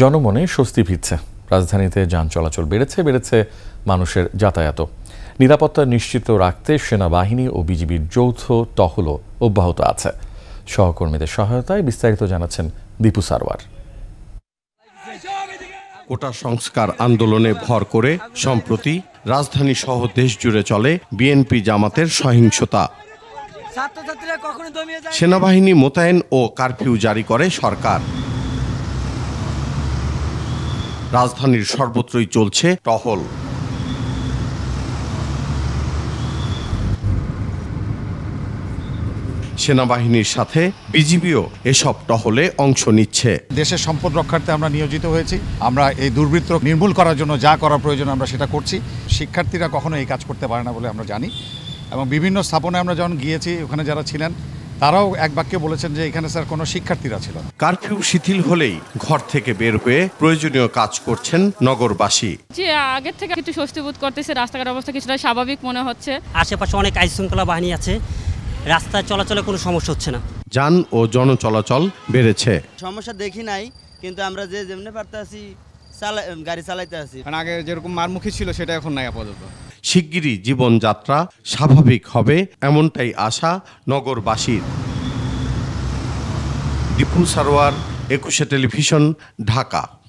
জনমনে স্বস্তি ফিরছে রাজধানীতে যান চলাচল বেড়েছে বেড়েছে মানুষের যাতায়াত নিরাপত্তা নিশ্চিত রাখতে সেনাবাহিনী ও বিজিবির যৌথ টহলও অব্যাহত আছে সহকর্মীদের সহায়তায় বিস্তারিত জানাচ্ছেন দীপু সারওয়ার কোটা সংস্কার আন্দোলনে ভর করে সম্প্রতি রাজধানী সহ দেশ জুড়ে চলে বিএনপি জামাতের সহিংসতা সেনাবাহিনী মোতায়েন ও কারফিউ জারি করে সরকার রাজধানীর সর্বত্রই চলছে টহল সেনাবাহিনীর সাথে বিজিবিও এসব টহলে অংশ নিচ্ছে দেশের সম্পদ রক্ষার্থে আমরা নিয়োজিত হয়েছি আমরা এই দুর্বৃত্ত নির্মূল করার জন্য যা করা প্রয়োজন আমরা সেটা করছি শিক্ষার্থীরা কখনো এই কাজ করতে পারে না বলে আমরা জানি এবং বিভিন্ন স্থাপনায় আমরা যখন গিয়েছি ওখানে যারা ছিলেন তারাও এক বাক্যে বলেছেন যে এখানে স্যার কোনো শিক্ষার্থীরা ছিল কারফিউ শিথিল হলেই ঘর থেকে বের হয়ে প্রয়োজনীয় কাজ করছেন নগরবাসী যে আগের থেকে একটু স্বস্তি বোধ করতেছে রাস্তাঘাট অবস্থা কিছুটা স্বাভাবিক মনে হচ্ছে আশেপাশে অনেক আইন শৃঙ্খলা বাহিনী আছে রাস্তায় চলাচলে কোনো সমস্যা হচ্ছে না যান ও জনচলাচল বেড়েছে সমস্যা দেখি নাই কিন্তু আমরা যে যেমনি পারতাছি গাড়ি চালাইতে আছি মানে আগে যেরকম মারমুখী ছিল সেটা এখন নাই আপাতত শিগগিরই জীবনযাত্রা স্বাভাবিক হবে এমনটাই আশা নগরবাসীর দীপু সারোয়ার একুশে টেলিভিশন ঢাকা